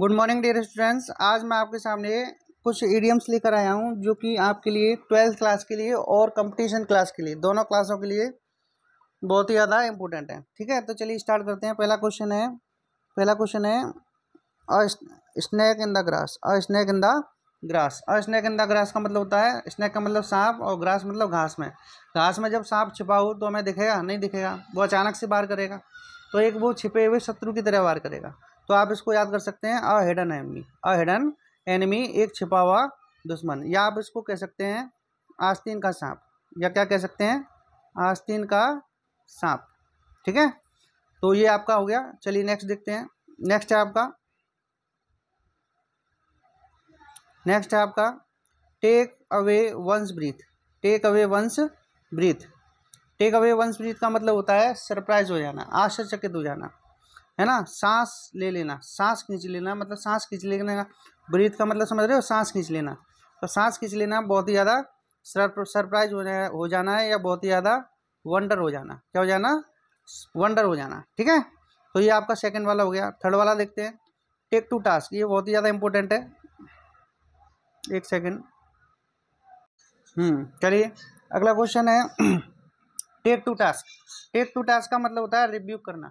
good morning dear students आज मैं आपके सामने कुछ ईडियम्स लेकर आया हूँ जो कि आपके लिए ट्वेल्थ क्लास के लिए और कंपटीशन क्लास के लिए दोनों क्लासों के लिए बहुत ही ज़्यादा इम्पोर्टेंट है ठीक है तो चलिए स्टार्ट करते हैं पहला क्वेश्चन है पहला क्वेश्चन है snake in the grass a snake in the grass और स्नैक इन द ग्रास का मतलब होता है स्नैक का मतलब सांप और ग्रास मतलब घास में घास में जब सांप छिपा हो तो हमें दिखेगा नहीं दिखेगा वो अचानक से बाहर करेगा तो एक वो छिपे हुए शत्रु की तरह वार करेगा तो आप इसको याद कर सकते हैं a hidden enemy a hidden enemy एक छिपा हुआ दुश्मन या आप इसको कह सकते हैं आस्तीन का सांप या क्या कह सकते हैं आस्तीन का सांप ठीक है तो ये आपका हो गया चलिए नेक्स्ट देखते हैं नेक्स्ट है आपका नेक्स्ट है आपका take away one's breath take away one's breath take away one's breath का मतलब होता है सरप्राइज हो जाना आश्चर्यचकित हो जाना है ना सांस ले लेना सांस खींच लेना मतलब सांस खींच लेने का ब्रीथ का मतलब समझ रहे हो सांस खींच लेना तो सांस खींच लेना बहुत ही ज़्यादा सरप्राइज हो जाए हो जाना है या बहुत ही ज़्यादा वंडर हो जाना क्या हो जाना वंडर हो जाना ठीक है तो ये आपका सेकंड वाला हो गया थर्ड वाला देखते हैं टेक टू टास्क ये बहुत ही ज़्यादा इंपॉर्टेंट है एक सेकेंड हम्म, चलिए अगला क्वेश्चन है take to task take to task का मतलब होता है रिव्यू करना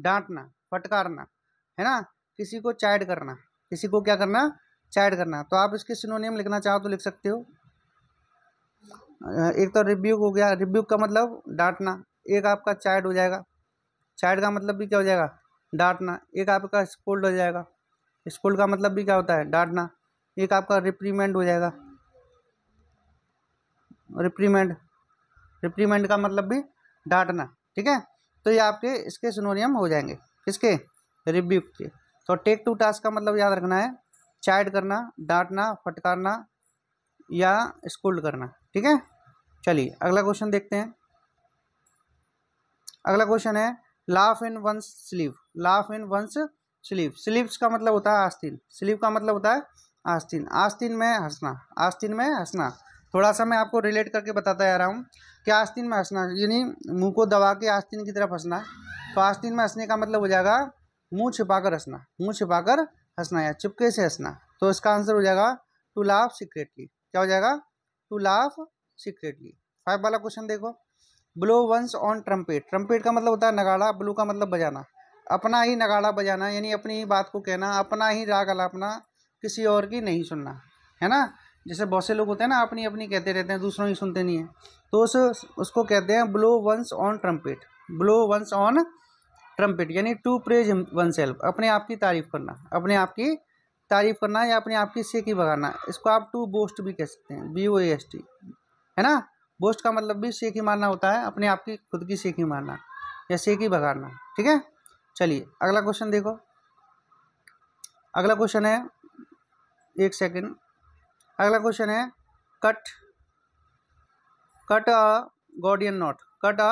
डांटना फटकारना है ना किसी को चैट करना किसी को क्या करना चैट करना तो आप इसके सिनोनियम लिखना चाहो तो लिख सकते हो एक तो रिब्यूक हो गया रिब्यूक का मतलब डांटना एक आपका चैट हो जाएगा चैट का मतलब भी क्या हो जाएगा डांटना एक आपका स्कोल्ड हो जाएगा स्कोल्ड का मतलब भी क्या होता है डांटना एक आपका रिप्रीमेंट हो जाएगा रिप्रीमेंट रिप्रीमेंट का मतलब भी डांटना ठीक है तो ये आपके इसके सिनोनियम हो जाएंगे किसके रिब्यूक के तो टेक टू टास्क का मतलब याद रखना है चैट करना डांटना फटकारना या स्कूल करना ठीक है चलिए अगला क्वेश्चन देखते हैं अगला क्वेश्चन है laugh in one's sleeve laugh in one's sleeve sleeves का मतलब होता है आस्तीन स्लीव का मतलब होता है आस्तीन आस्तीन में हंसना आस्तीन में हंसना थोड़ा सा मैं आपको रिलेट करके बताता जा रहा हूँ कि आस्तीन में हंसना यानी मुंह को दबा के आस्तीन की तरफ हंसना तो आस्तीन में हंसने का मतलब हो जाएगा मुंह छिपाकर हंसना मुंह छिपाकर हंसना या चुपके से हंसना तो इसका आंसर हो जाएगा टू लाफ सीक्रेटली क्या हो जाएगा टू लाफ सीक्रेटली फाइव वाला क्वेश्चन देखो blow one's own trumpet trumpet का मतलब होता है नगाड़ा ब्लू का मतलब बजाना अपना ही नगाड़ा बजाना यानी अपनी ही बात को कहना अपना ही राग अलापना किसी और की नहीं सुनना है ना जैसे बहुत से लोग होते हैं ना अपनी अपनी कहते रहते हैं दूसरों की सुनते नहीं है तो उस उसको कहते हैं blow one's own trumpet blow one's own trumpet यानी टू प्रेज वन सेल्फ अपने आप की तारीफ़ करना अपने आप की तारीफ़ करना या अपने आप की सेकी भगाना इसको आप टू बोस्ट भी कह सकते हैं बी ओ एस टी है ना बोस्ट का मतलब भी सेकी मारना होता है अपने आप की खुद की सेकी मारना या सेकी भगाना ठीक है चलिए अगला क्वेश्चन देखो अगला क्वेश्चन है एक सेकेंड अगला क्वेश्चन है cut cut a Gordian knot cut a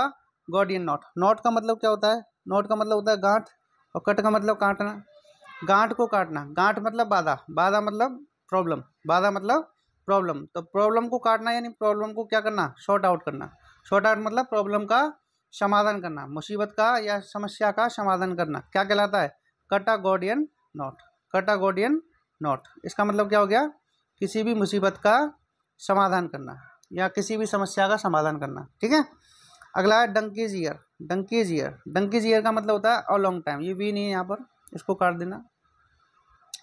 Gordian knot knot का मतलब क्या होता है नॉट का मतलब होता है गांठ और कट का मतलब काटना गांठ को काटना गांठ मतलब बाधा बाधा मतलब प्रॉब्लम बाधा मतलब प्रॉब्लम तो प्रॉब्लम को काटना यानी प्रॉब्लम को क्या करना शॉर्ट आउट करना शॉर्ट आउट मतलब प्रॉब्लम का समाधान करना मुसीबत का या समस्या का समाधान करना क्या कहलाता है cut a Gordian knot cut a Gordian knot इसका मतलब क्या हो गया किसी भी मुसीबत का समाधान करना या किसी भी समस्या का समाधान करना ठीक है अगला है donkey's ear donkey's ear donkey's ear का मतलब होता है अ लॉन्ग टाइम ये वी नहीं है यहाँ पर इसको काट देना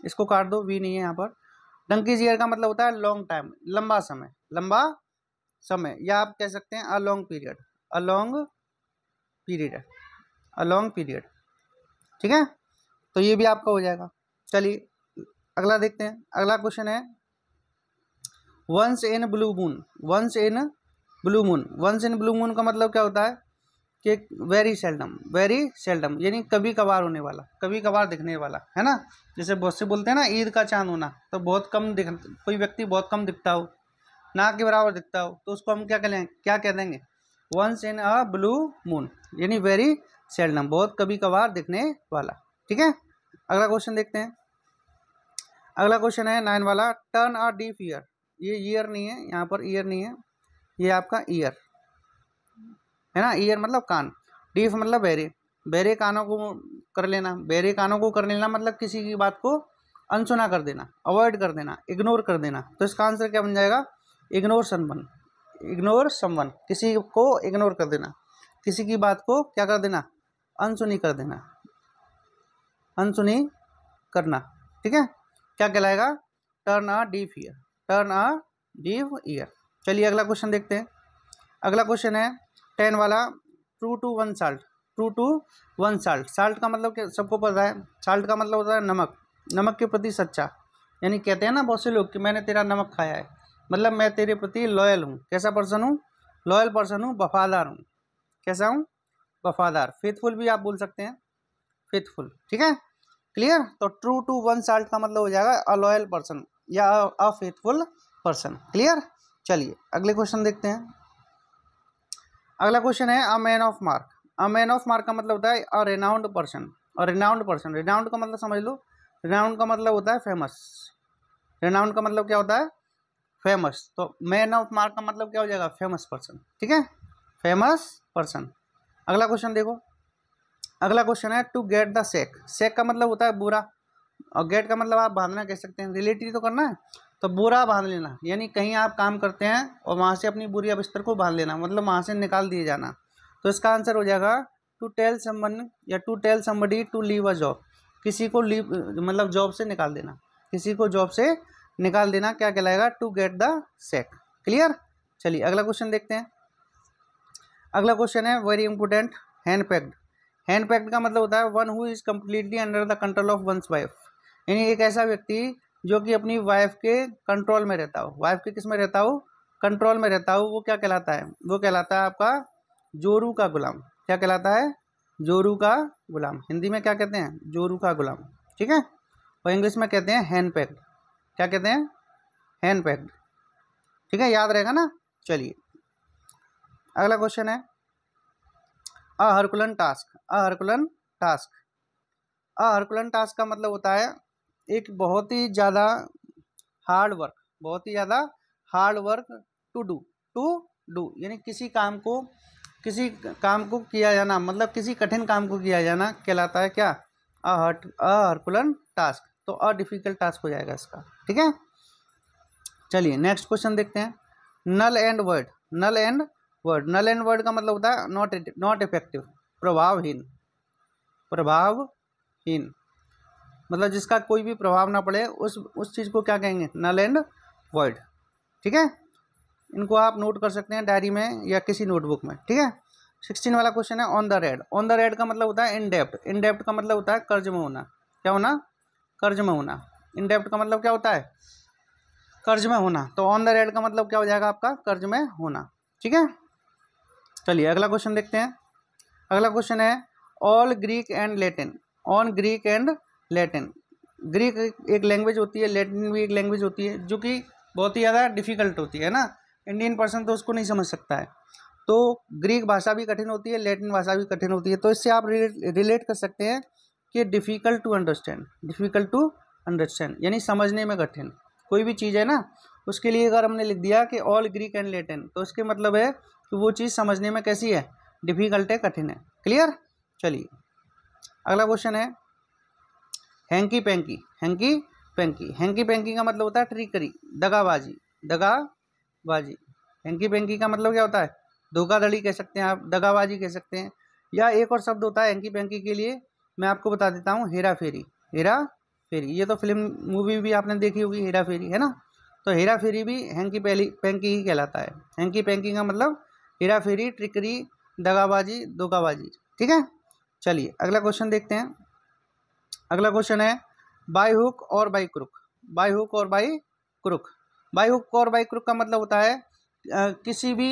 इसको काट दो वी नहीं है यहाँ पर डंकीज ईयर का मतलब होता है लॉन्ग टाइम लंबा समय लंबा समय या आप कह सकते हैं a long period a long period a long period ठीक है तो ये भी आपका हो जाएगा चलिए अगला देखते हैं अगला क्वेश्चन है once in blue moon once in blue moon once in blue moon का मतलब क्या होता है कि वेरी सेल्डम वेरी सेल्डम यानी कभी कभार होने वाला कभी कभार दिखने वाला है ना जैसे बहुत से बोलते हैं ना ईद का चांद होना तो बहुत कम दिख कोई व्यक्ति बहुत कम दिखता हो ना के बराबर दिखता हो तो उसको हम क्या कहें क्या कह देंगे once in a blue moon यानी वेरी सेल्डम बहुत कभी कभार दिखने वाला ठीक है अगला क्वेश्चन देखते हैं अगला क्वेश्चन है नाइन वाला टर्न आर डीप ईयर ये ईयर नहीं है यहाँ पर ईयर नहीं है ये आपका ईयर है ना ईयर मतलब कान डीफ मतलब बहरे बहरे कानों को कर लेना बहरे कानों को कर लेना मतलब किसी की बात को अनसुना कर देना अवॉइड कर देना इग्नोर कर देना तो इसका आंसर क्या बन जाएगा इग्नोर सनवन इग्नोर समवन किसी को इग्नोर कर देना किसी की बात को क्या कर देना अनसुनी कर देना अनसुनी करना ठीक है क्या कहलाएगा turn a deaf ear turn a deaf ear चलिए अगला क्वेश्चन देखते हैं अगला क्वेश्चन है टेन वाला true to one salt true to one salt salt का मतलब क्या सबको पता है साल्ट का मतलब होता है नमक नमक के प्रति सच्चा यानी कहते हैं ना बहुत से लोग कि मैंने तेरा नमक खाया है मतलब मैं तेरे प्रति लॉयल हूँ कैसा पर्सन हूँ लॉयल पर्सन हूँ वफादार हूँ कैसा हूँ वफादार फेथफुल भी आप बोल सकते हैं फेथफुल ठीक है क्लियर तो ट्रू टू वन साल्ट का मतलब हो जाएगा अलॉयल पर्सन या अ फेथफुल पर्सन क्लियर चलिए अगले क्वेश्चन देखते हैं अगला क्वेश्चन है a man of mark a man of mark का मतलब होता है अ रेनाउंड पर्सन और रेनाउंड पर्सन रेनाउंड का मतलब समझ लो रेनाउंड का मतलब होता है फेमस रेनाउंड का मतलब क्या होता है फेमस तो मैन ऑफ मार्क का मतलब क्या हो जाएगा फेमस पर्सन ठीक है फेमस पर्सन अगला क्वेश्चन देखो अगला क्वेश्चन है to get the sack sack का मतलब होता है बुरा और गेट का मतलब आप बांधना कह सकते हैं रिलेटिव तो करना है तो बोरा बांध लेना यानी कहीं आप काम करते हैं और वहाँ से अपनी बुरी बिस्तर को बांध लेना मतलब वहाँ से निकाल दिए जाना तो इसका आंसर हो जाएगा टू टेल समन या to tell somebody to leave a job किसी को लीव मतलब जॉब से निकाल देना किसी को जॉब से निकाल देना क्या कहलाएगा to get the sack clear चलिए अगला क्वेश्चन देखते हैं अगला क्वेश्चन है very important henpecked henpecked का मतलब होता है one who is completely under the control of one's wife यानी एक ऐसा व्यक्ति जो कि अपनी वाइफ के कंट्रोल में रहता हो वाइफ के किस में रहता हो कंट्रोल में रहता हो वो क्या कहलाता है वो कहलाता है आपका जोरू का गुलाम क्या कहलाता है जोरू का गुलाम हिंदी में क्या कहते हैं जोरू का गुलाम ठीक है और इंग्लिश में कहते हैं हैंड पैक्ड क्या कहते हैं हैंड पैक्ड ठीक है याद रहेगा ना चलिए अगला क्वेश्चन है Herculean task Herculean task Herculean task का मतलब होता है एक बहुत ही ज़्यादा हार्ड वर्क बहुत ही ज़्यादा hard work to do to do यानी किसी काम को किसी काम को किया जाना मतलब किसी कठिन काम को किया जाना कहलाता है क्या अहट अहरकुलन टास्क तो अ डिफिकल्ट टास्क हो जाएगा इसका ठीक है चलिए नेक्स्ट क्वेश्चन देखते हैं null and void null and void null and void का मतलब होता है नॉट नॉट इफेक्टिव प्रभावहीन प्रभावहीन मतलब जिसका कोई भी प्रभाव ना पड़े उस उस चीज़ को क्या कहेंगे नल एंड वर्ड ठीक है इनको आप नोट कर सकते हैं डायरी में या किसी नोटबुक में ठीक है सिक्सटीन वाला क्वेश्चन है on the red on the red का मतलब होता है इनडेप्ट इनडेप्ट का मतलब होता है कर्ज में होना क्या होना कर्ज में होना इनडेप्ट का मतलब क्या होता है कर्ज में होना तो ऑन द रेड का मतलब क्या हो जाएगा आपका कर्ज में होना ठीक है चलिए अगला क्वेश्चन देखते हैं अगला क्वेश्चन है all Greek and Latin on Greek and Latin Greek एक लैंग्वेज होती है लैटिन भी एक लैंग्वेज होती है जो कि बहुत ही ज़्यादा डिफिकल्ट होती है ना इंडियन पर्सन तो उसको नहीं समझ सकता है तो ग्रीक भाषा भी कठिन होती है लैटिन भाषा भी कठिन होती है तो इससे आप रिलेट कर सकते हैं कि difficult to understand difficult to understand यानी समझने में कठिन कोई भी चीज़ है ना उसके लिए अगर हमने लिख दिया कि ऑल ग्रीक एंड लेटिन तो उसके मतलब है कि वो चीज़ समझने में कैसी है डिफ़िकल्ट है कठिन है क्लियर चलिए अगला क्वेश्चन है hanky panky hanky panky hanky panky का मतलब होता है ट्रिकरी दगाबाजी दगाबाजी हैंकी पैंकी का मतलब क्या होता है धोखाधड़ी कह सकते हैं आप दगाबाजी कह सकते हैं या एक और शब्द होता है हैंकी पैंकी के लिए मैं आपको बता देता हूँ हेरा फेरी हेरा फेरी ये तो फिल्म मूवी भी आपने देखी होगी हेरा फेरी है ना तो हेरा फेरी भी हैंकी पैली पैंकी ही कहलाता है हैंकी पैंकी का मतलब हेरा फेरी ट्रिकरी दगाबाजी धोखाबाजी ठीक है चलिए अगला क्वेश्चन देखते हैं अगला क्वेश्चन है बाई हुक और बाई क्रुक बाई हुक और बाई क्रुक बाई हुक और बाई क्रुक का मतलब होता है किसी भी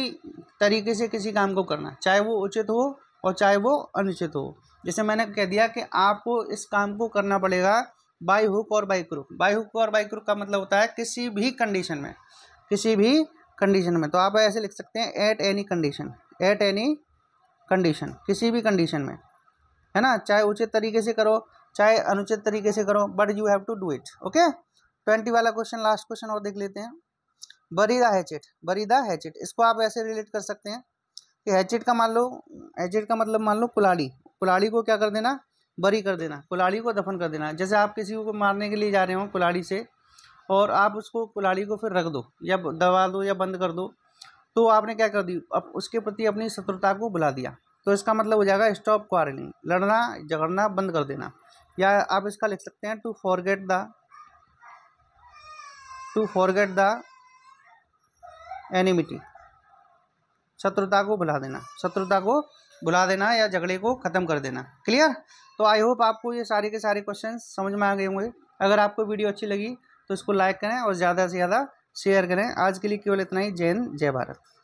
तरीके से किसी काम को करना चाहे वो उचित हो और चाहे वो अनुचित हो जैसे मैंने कह दिया कि आपको इस काम को करना पड़ेगा बाई हुक और बाई क्रुक बाई हुक और बाई क्रुक का मतलब होता है किसी भी कंडीशन में किसी भी कंडीशन में तो आप ऐसे लिख सकते हैं at any condition at any condition किसी भी कंडीशन में है ना चाहे उचित तरीके से करो चाहे अनुचित तरीके से करो but you have to do it okay twenty वाला क्वेश्चन लास्ट क्वेश्चन और देख लेते हैं बरीदा हैचेट बरीदा हैचेट इसको आप ऐसे रिलेट कर सकते हैं कि हैचेट का मान लो हैचेट का मतलब मान लो कुलाड़ी कुलाड़ी को क्या कर देना बरी कर देना कुलाड़ी को दफन कर देना जैसे आप किसी को मारने के लिए जा रहे हो कुलाड़ी से और आप उसको कुलाड़ी को फिर रख दो या दबा दो या बंद कर दो तो आपने क्या कर दी अब उसके प्रति अपनी शत्रुता को बुला दिया तो इसका मतलब हो जाएगा स्टॉप क्वारलिंग लड़ना झगड़ना बंद कर देना या आप इसका लिख सकते हैं to forget the to forget the enmity शत्रुता को भुला देना शत्रुता को भुला देना या झगड़े को ख़त्म कर देना क्लियर तो आई होप आपको ये सारे के सारे क्वेश्चन समझ में आ गए होंगे अगर आपको वीडियो अच्छी लगी तो इसको लाइक करें और ज़्यादा से ज़्यादा शेयर करें आज के लिए केवल इतना ही जय हिंद जय भारत